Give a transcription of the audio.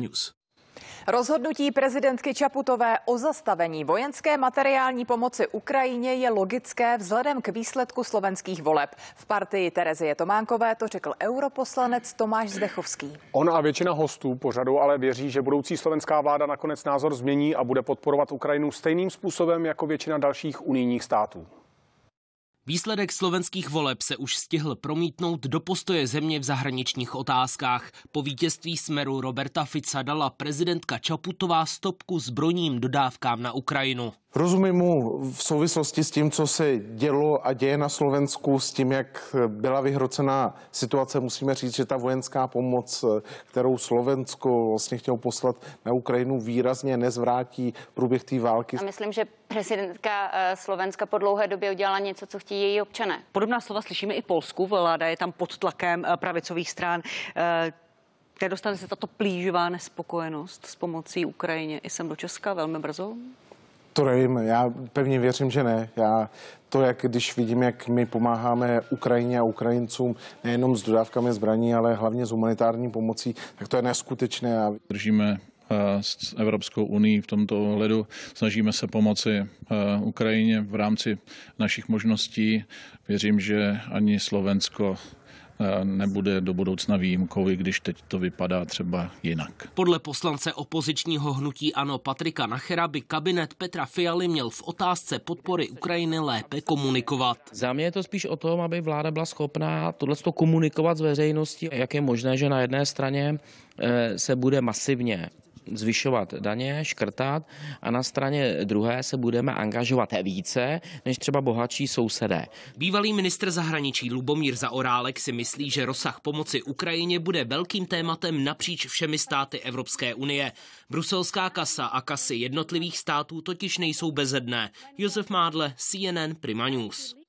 News. Rozhodnutí prezidentky Čaputové o zastavení vojenské materiální pomoci Ukrajině je logické vzhledem k výsledku slovenských voleb. V partii Terezie Tománkové to řekl europoslanec Tomáš Zdechovský. On a většina hostů pořadu ale věří, že budoucí slovenská vláda nakonec názor změní a bude podporovat Ukrajinu stejným způsobem jako většina dalších unijních států. Výsledek slovenských voleb se už stihl promítnout do postoje země v zahraničních otázkách. Po vítězství smeru Roberta Fica dala prezidentka Čaputová stopku zbrojním dodávkám na Ukrajinu. Rozumím mu v souvislosti s tím, co se dělo a děje na Slovensku, s tím, jak byla vyhrocená situace. Musíme říct, že ta vojenská pomoc, kterou Slovensko vlastně chtěl poslat na Ukrajinu, výrazně nezvrátí průběh té války. A myslím, že prezidentka eh, Slovenska po dlouhé době udělala něco, co chtějí její občané. Podobná slova slyšíme i Polsku. Vláda je tam pod tlakem eh, pravicových stran. Kde eh, dostane se tato plíživá nespokojenost s pomocí Ukrajině i sem do Česka velmi brzo? To nevím, já pevně věřím, že ne. Já to, jak když vidím, jak my pomáháme Ukrajině a Ukrajincům nejenom s dodávkami zbraní, ale hlavně s humanitární pomocí, tak to je neskutečné. Držíme eh, s Evropskou unii v tomto ohledu. Snažíme se pomoci eh, Ukrajině v rámci našich možností. Věřím, že ani Slovensko nebude do budoucna výjimkou, i když teď to vypadá třeba jinak. Podle poslance opozičního hnutí Ano Patrika Nachera by kabinet Petra Fialy měl v otázce podpory Ukrajiny lépe komunikovat. Za mě je to spíš o tom, aby vláda byla schopná tohle komunikovat s veřejností, jak je možné, že na jedné straně eh, se bude masivně zvyšovat daně, škrtat a na straně druhé se budeme angažovat více než třeba bohatší sousedé. Bývalý ministr zahraničí Lubomír Zaorálek si myslí, že rozsah pomoci Ukrajině bude velkým tématem napříč všemi státy Evropské unie. Bruselská kasa a kasy jednotlivých států totiž nejsou bezedné. Josef Mádle, CNN Prima News.